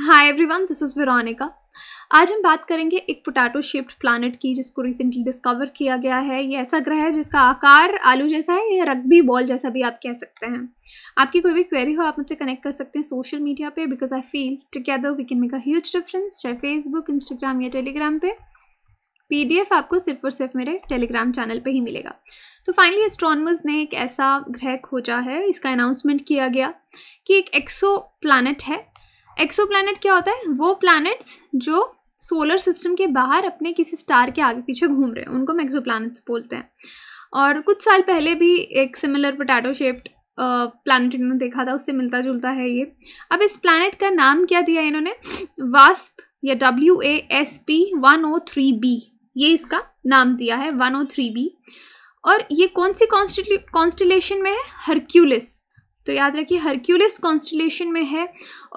Hi everyone this is Veronica आज हम बात करेंगे एक पोटैटो शेप्ड प्लानट की जिसको रिसेंटली डिस्कवर किया गया है ये ऐसा ग्रह है जिसका आकार आलू जैसा है या रग्बी बॉल जैसा भी आप कह सकते हैं आपकी कोई भी क्वेरी हो आप मुझसे कनेक्ट कर सकते हैं सोशल मीडिया पे because I feel together we can make a huge difference चाहे फेसबुक इंस्टाग्राम या टेलीग्राम पे पीडीएफ आपको सिर्फ और सिर्फ मेरे टेलीग्राम चैनल पे ही मिलेगा तो फाइनली एस्ट्रॉनमर्स ने एक ऐसा ग्रह खोजा है इसका अनाउंसमेंट किया गया कि एक एक्सो प्लानट है एक्सोप्लैनेट क्या होता है वो प्लैनेट्स जो सोलर सिस्टम के बाहर अपने किसी स्टार के आगे पीछे घूम रहे हैं उनको हम एक्सोप्लैनेट्स बोलते हैं और कुछ साल पहले भी एक सिमिलर पोटैटो शेप्ड प्लानट इन्होंने देखा था उससे मिलता जुलता है ये अब इस प्लानट का नाम क्या दिया इन्होंने वास्प या W A S P one o three B ये इसका नाम दिया है वन ओ थ्री बी और ये कौन सी कॉन्स्टिलेशन में है हरक्यूलिस तो याद रखिए हरक्यूलिस कॉन्स्टलेशन में है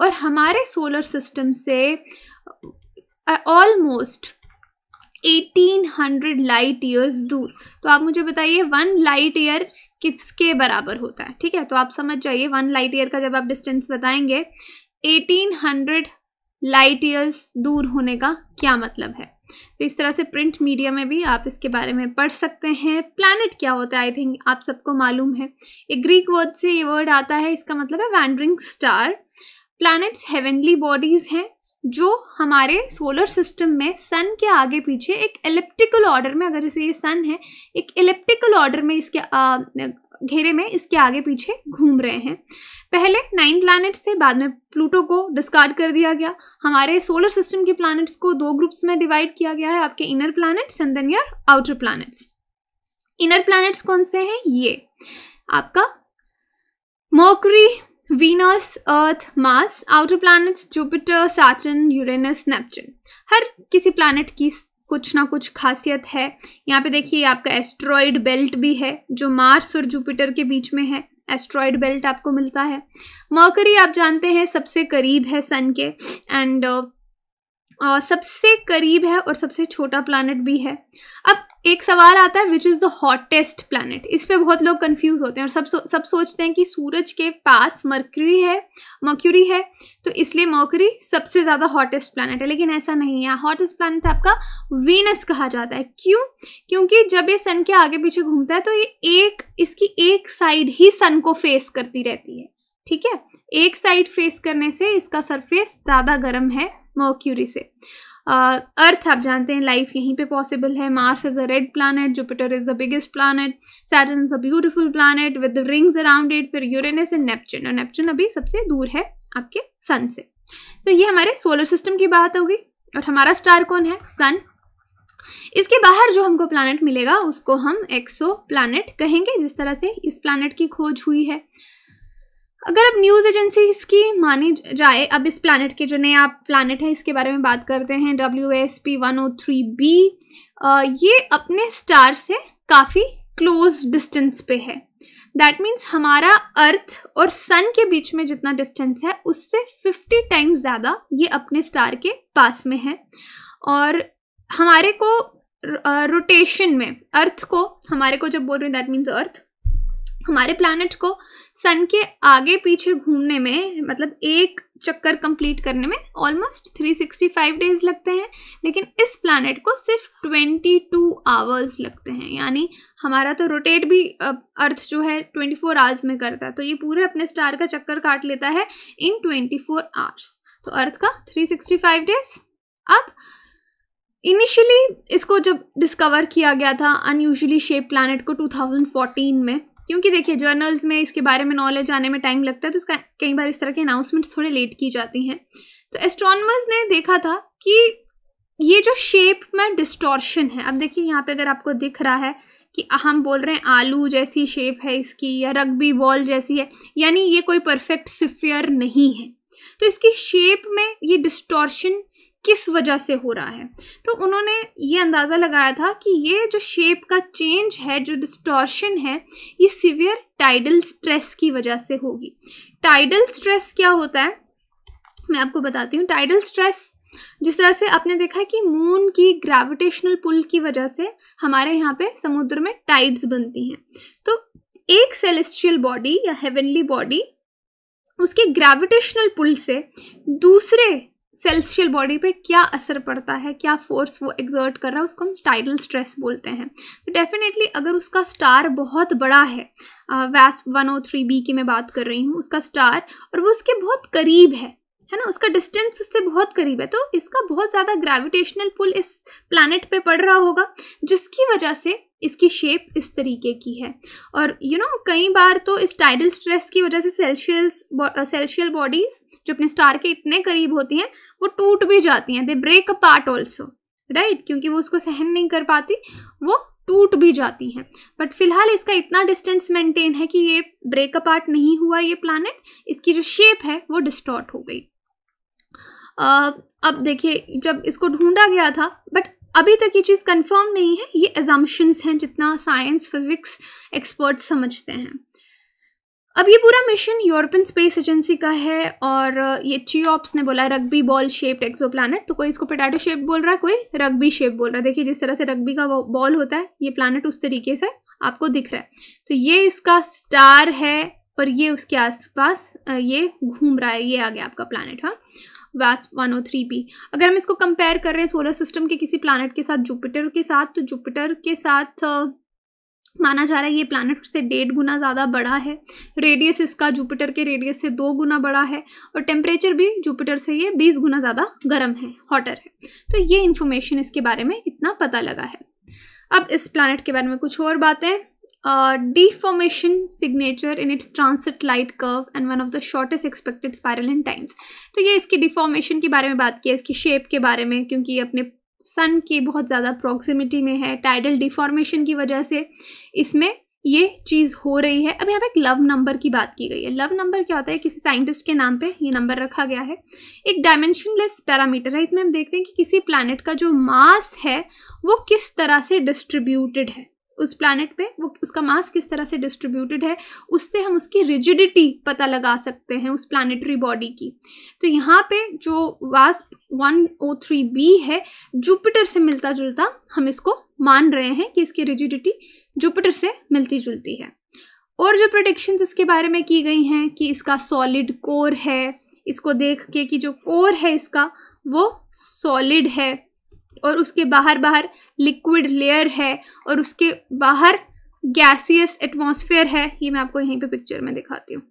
और हमारे सोलर सिस्टम से ऑलमोस्ट 1800 लाइट ईयर्स दूर तो आप मुझे बताइए वन लाइट ईयर किसके बराबर होता है ठीक है तो आप समझ जाइए वन लाइट ईयर का जब आप डिस्टेंस बताएंगे 1800 लाइट ईयर्स दूर होने का क्या मतलब है तो इस तरह से प्रिंट मीडिया में भी आप इसके बारे में पढ़ सकते हैं प्लानट क्या होता है आई थिंक आप सबको मालूम है एक ग्रीक वर्ड से ये वर्ड आता है इसका मतलब है wandering star planets heavenly bodies हैं जो हमारे सोलर सिस्टम में सन के आगे पीछे एक इलेप्टिकल ऑर्डर में अगर जैसे ये सन है एक इलेप्टिकल ऑर्डर में इसके घेरे में इसके आगे पीछे घूम रहे हैं पहले नाइन प्लैनेट्स थे बाद में प्लूटो को डिस्कार्ड कर दिया गया हमारे सोलर सिस्टम के प्लैनेट्स को दो ग्रुप्स में डिवाइड किया गया है आपके inner planets and then your outer planets inner planets कौन से हैं ये आपका Mercury Venus Earth Mars outer planets Jupiter Saturn Uranus Neptune हर किसी प्लैनेट की कुछ ना कुछ खासियत है यहाँ पे देखिए आपका एस्ट्रॉयड बेल्ट भी है जो मार्स और जुपिटर के बीच में है एस्ट्रॉयड बेल्ट आपको मिलता है मौकरी आप जानते हैं सबसे करीब है सन के एंड uh, सबसे करीब है और सबसे छोटा प्लानट भी है अब एक सवाल आता है which is the hottest planet इस पर बहुत लोग कंफ्यूज होते हैं और सब सब सोचते हैं कि सूरज के पास मर्क्यूरी है मर्क्यूरी है तो इसलिए मर्क्यूरी सबसे ज़्यादा हॉटेस्ट प्लानट है लेकिन ऐसा नहीं है हॉटेस्ट प्लानट आपका वीनस कहा जाता है क्यों क्योंकि जब ये सन के आगे पीछे घूमता है तो ये एक इसकी एक साइड ही सन को फेस करती रहती है ठीक है एक साइड फेस करने से इसका सरफेस ज़्यादा गर्म है मर्क्यूरी से अर्थ आप जानते हैं लाइफ यहीं पे पॉसिबल है Mars is a red planet Jupiter is the biggest planet Saturn is a beautiful planet with rings around it फिर यूरेनस एंड नेपच्यून और नेपच्यून अभी सबसे दूर है आपके सन से सो so, ये हमारे सोलर सिस्टम की बात होगी और हमारा स्टार कौन है सन इसके बाहर जो हमको प्लानट मिलेगा उसको हम एक्सो प्लानट कहेंगे जिस तरह से इस प्लानट की खोज हुई है अगर अब न्यूज़ एजेंसी की मानी जाए अब इस प्लानट के जो नया प्लानट है इसके बारे में बात करते हैं W S P one o three B ये अपने स्टार से काफ़ी क्लोज डिस्टेंस पे है दैट मीन्स हमारा अर्थ और सन के बीच में जितना डिस्टेंस है उससे 50 टाइम्स ज़्यादा ये अपने स्टार के पास में है और हमारे को रोटेशन में अर्थ को हमारे को जब बोल रहे हैं दैट मीन्स अर्थ हमारे प्लानट को सन के आगे पीछे घूमने में मतलब एक चक्कर कंप्लीट करने में ऑलमोस्ट 365 डेज लगते हैं लेकिन इस प्लानट को सिर्फ 22 आवर्स लगते हैं यानी हमारा तो रोटेट भी अर्थ जो है 24 आवर्स में करता है तो ये पूरे अपने स्टार का चक्कर काट लेता है इन 24 आवर्स तो अर्थ का 365 डेज अब इनिशियली इसको जब डिस्कवर किया गया था अनयूजली शेप प्लानट को 2014 में क्योंकि देखिए जर्नल्स में इसके बारे में नॉलेज आने में टाइम लगता है तो इसका कई बार इस तरह के अनाउंसमेंट्स थोड़े लेट की जाती हैं तो एस्ट्रॉनमर्स ने देखा था कि ये जो शेप में डिस्टॉर्शन है अब देखिए यहाँ पे अगर आपको दिख रहा है कि हम बोल रहे हैं आलू जैसी शेप है इसकी या रग्बी बॉल जैसी है यानी ये कोई परफेक्ट सिफियर नहीं है तो इसकी शेप में ये डिस्टॉर्शन किस वजह से हो रहा है तो उन्होंने ये अंदाज़ा लगाया था कि ये जो शेप का चेंज है जो डिस्टॉर्शन है ये सीवियर टाइडल स्ट्रेस की वजह से होगी टाइडल स्ट्रेस क्या होता है मैं आपको बताती हूँ टाइडल स्ट्रेस जिस तरह से आपने देखा है कि मून की ग्रेविटेशनल पुल की वजह से हमारे यहाँ पे समुद्र में टाइड्स बनती हैं तो एक सेलेस्टियल बॉडी या हेवनली बॉडी उसके ग्रेविटेशनल पुल से दूसरे सेल्शियल बॉडी पे क्या असर पड़ता है क्या फोर्स वो एग्जर्ट कर रहा है उसको हम टाइडल स्ट्रेस बोलते हैं तो डेफिनेटली अगर उसका स्टार बहुत बड़ा है वैस वन ओ थ्री बी की मैं बात कर रही हूँ उसका स्टार और वो उसके बहुत करीब है है ना उसका डिस्टेंस उससे बहुत करीब है तो इसका बहुत ज़्यादा ग्रेविटेशनल पुल इस प्लानट पर पड़ रहा होगा जिसकी वजह से इसकी शेप इस तरीके की है और यू you नो know, कई बार तो इस टाइडल स्ट्रेस की वजह से सेल्शियल सेल्शियल बॉडीज़ जो अपने स्टार के इतने करीब होती हैं वो टूट भी जाती हैं they break a part also right क्योंकि वो उसको सहन नहीं कर पाती वो टूट भी जाती हैं बट फिलहाल इसका इतना डिस्टेंस मेंटेन है कि ये ब्रेक अपार्ट नहीं हुआ ये प्लानट इसकी जो शेप है वो डिस्टॉर्ट हो गई uh, अब देखिए जब इसको ढूंढा गया था बट अभी तक ये चीज़ कंफर्म नहीं है ये एजम्पन्स हैं जितना साइंस फिजिक्स एक्सपर्ट समझते हैं अब ये पूरा मिशन यूरोपियन स्पेस एजेंसी का है और ये चीओप्स ने बोला rugby ball shaped exoplanet तो कोई इसको पटाटो शेप बोल रहा है कोई रग्बी शेप बोल रहा है देखिए जिस तरह से रग्बी का बॉल होता है ये प्लानट उस तरीके से आपको दिख रहा है तो ये इसका स्टार है पर ये उसके आसपास ये घूम रहा है ये आ गया आपका प्लानट हाँ वास्प वन ओ थ्री पी अगर हम इसको कंपेयर कर रहे हैं सोलर सिस्टम के किसी प्लानट के साथ जुपिटर के साथ तो जुपिटर के साथ माना जा रहा है ये प्लानट से डेढ़ गुना ज़्यादा बड़ा है रेडियस इसका जुपिटर के रेडियस से दो गुना बड़ा है और टेम्परेचर भी जुपिटर से ये बीस गुना ज़्यादा गर्म है हॉटर है तो ये इन्फॉर्मेशन इसके बारे में इतना पता लगा है अब इस प्लानट के बारे में कुछ और बातें deformation signature in its transit light curve and one of the shortest expected spiral in times तो ये इसकी डिफॉर्मेशन के बारे में बात की है इसकी शेप के बारे में क्योंकि ये अपने सन के बहुत ज़्यादा प्रॉक्सिमिटी में है टाइडल डिफॉर्मेशन की वजह से इसमें ये चीज़ हो रही है अब यहाँ पे एक लव नंबर की बात की गई है लव नंबर क्या होता है किसी साइंटिस्ट के नाम पे ये नंबर रखा गया है एक डायमेंशनलेस पैरामीटर है इसमें हम देखते हैं कि किसी प्लानट का जो मास है वो किस तरह से डिस्ट्रीब्यूटेड है उस प्लानट पे वो उसका मास किस तरह से डिस्ट्रीब्यूटेड है उससे हम उसकी रिजिडिटी पता लगा सकते हैं उस प्लानिटरी बॉडी की तो यहाँ पे जो वास्प वन ओ थ्री बी है जुपिटर से मिलता जुलता हम इसको मान रहे हैं कि इसकी रिजिडिटी जुपिटर से मिलती जुलती है और जो प्रोडिक्शंस इसके बारे में की गई हैं कि इसका सॉलिड कोर है इसको देख के कि जो कोर है इसका वो सॉलिड है और उसके बाहर बाहर लिक्विड लेयर है और उसके बाहर गैसियस एटमॉस्फेयर है ये मैं आपको यहीं पे पिक्चर में दिखाती हूँ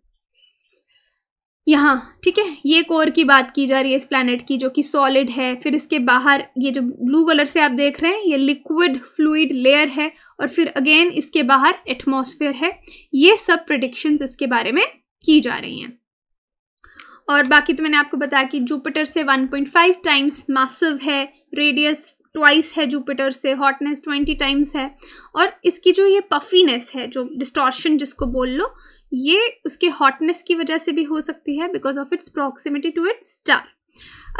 यहाँ ठीक है ये कोर की बात की जा रही है इस प्लानट की जो कि सॉलिड है फिर इसके बाहर ये जो ब्लू कलर से आप देख रहे हैं ये लिक्विड फ्लूड लेयर है और फिर अगेन इसके बाहर एटमॉस्फेयर है ये सब प्रडिक्शंस इसके बारे में की जा रही हैं और बाकी तो मैंने आपको बताया कि जुपिटर से 1.5 टाइम्स मासिव है रेडियस ट्वाइस है जुपिटर से हॉटनेस ट्वेंटी टाइम्स है और इसकी जो ये पफीनेस है जो डिस्टॉर्शन जिसको बोल लो ये उसके हॉटनेस की वजह से भी हो सकती है because of its proximity to its star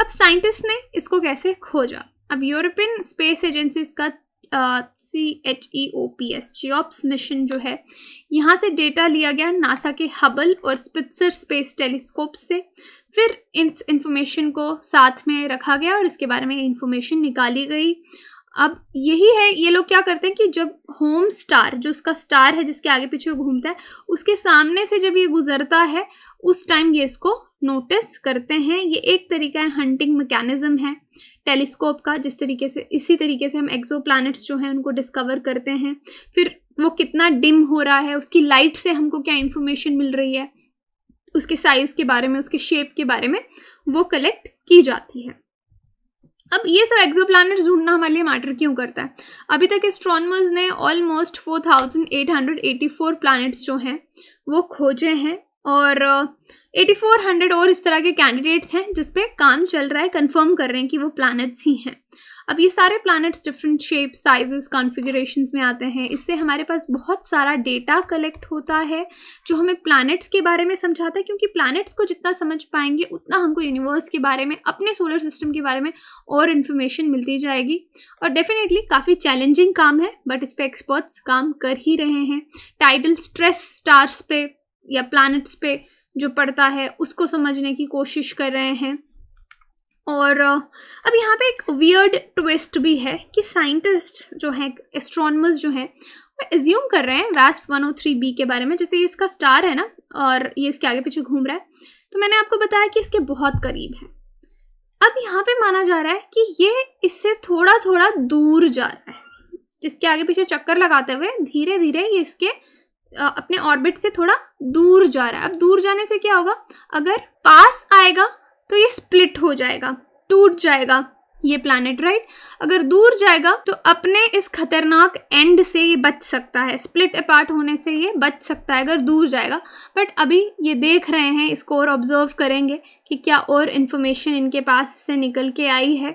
अब साइंटिस्ट ने इसको कैसे खोजा अब यूरोपियन स्पेस एजेंसी का C H E O P S CHEOPS mission जो है यहाँ से डेटा लिया गया नासा के हबल और स्पिट्सर स्पेस टेलीस्कोप से फिर इस इंफॉर्मेशन को साथ में रखा गया और इसके बारे में इंफॉर्मेशन निकाली गई अब यही है ये लोग क्या करते हैं कि जब होम स्टार जो उसका स्टार है जिसके आगे पीछे वो घूमता है उसके सामने से जब ये गुजरता है उस टाइम ये इसको नोटिस करते हैं ये एक तरीका है हंटिंग मैकेनिज्म है टेलीस्कोप का जिस तरीके से इसी तरीके से हम एक्जो जो हैं उनको डिस्कवर करते हैं फिर वो कितना डिम हो रहा है उसकी लाइट से हमको क्या इन्फॉर्मेशन मिल रही है उसके साइज के बारे में उसके शेप के बारे में वो कलेक्ट की जाती है अब ये सब एक्सोप्लैनेट्स ढूंढना हमारे लिए मैटर क्यों करता है अभी तक एस्ट्रॉनमर्स ने ऑलमोस्ट 4884 प्लैनेट्स जो हैं वो खोजे हैं और 8400 uh, और इस तरह के कैंडिडेट्स हैं जिसपे काम चल रहा है कंफर्म कर रहे हैं कि वो प्लैनेट्स ही हैं अब ये सारे planets different shape sizes configurations में आते हैं इससे हमारे पास बहुत सारा डेटा कलेक्ट होता है जो हमें प्लैनेट्स के बारे में समझाता है क्योंकि प्लैनेट्स को जितना समझ पाएंगे उतना हमको यूनिवर्स के बारे में अपने सोलर सिस्टम के बारे में और इन्फॉर्मेशन मिलती जाएगी और डेफिनेटली काफ़ी चैलेंजिंग काम है बट इस पर एक्सपर्ट्स काम कर ही रहे हैं टाइडल स्ट्रेस स्टार्स पे या प्लानट्स पे जो पड़ता है उसको समझने की कोशिश कर रहे हैं और अब यहाँ पे एक वियर्ड ट्विस्ट भी है कि साइंटिस्ट जो हैं एस्ट्रॉनमर्स जो हैं वो एज्यूम कर रहे हैं वैस्प 103 बी के बारे में जैसे ये इसका स्टार है ना और ये इसके आगे पीछे घूम रहा है तो मैंने आपको बताया कि इसके बहुत करीब है अब यहाँ पे माना जा रहा है कि ये इससे थोड़ा थोड़ा दूर जा रहा है जिसके आगे पीछे चक्कर लगाते हुए धीरे धीरे ये इसके अपने ऑर्बिट से थोड़ा दूर जा रहा है अब दूर जाने से क्या होगा अगर पास आएगा तो ये स्प्लिट हो जाएगा टूट जाएगा ये प्लानट राइट right? अगर दूर जाएगा तो अपने इस खतरनाक एंड से ये बच सकता है स्प्लिट अपार्ट होने से ये बच सकता है अगर दूर जाएगा बट अभी ये देख रहे हैं इसको और ऑब्जर्व करेंगे कि क्या और इन्फॉर्मेशन इनके पास से निकल के आई है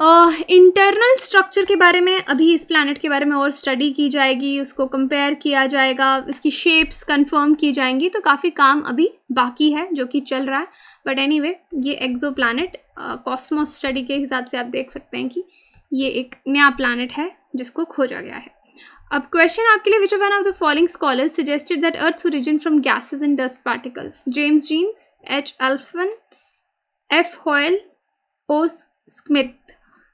इंटरनल uh, स्ट्रक्चर के बारे में अभी इस प्लानट के बारे में और स्टडी की जाएगी उसको कंपेयर किया जाएगा इसकी शेप्स कंफर्म की जाएंगी तो काफ़ी काम अभी बाकी है जो कि चल रहा है बट एनी anyway, ये एक्जो प्लानट कॉस्मोस स्टडी के हिसाब से आप देख सकते हैं कि ये एक नया प्लानट है जिसको खोजा गया है अब क्वेश्चन आपके लिए which one of the following scholar suggested that earth origin from gases and dust particles James Jeans H Alfven F Hoyle O Smith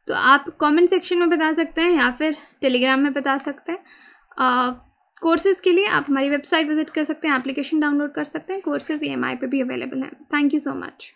तो आप कमेंट सेक्शन में बता सकते हैं या फिर टेलीग्राम में बता सकते हैं कोर्सेज़ के लिए आप हमारी वेबसाइट विजिट कर सकते हैं एप्लीकेशन डाउनलोड कर सकते हैं कोर्सेज़ ई एम आई पे भी अवेलेबल हैं थैंक यू सो मच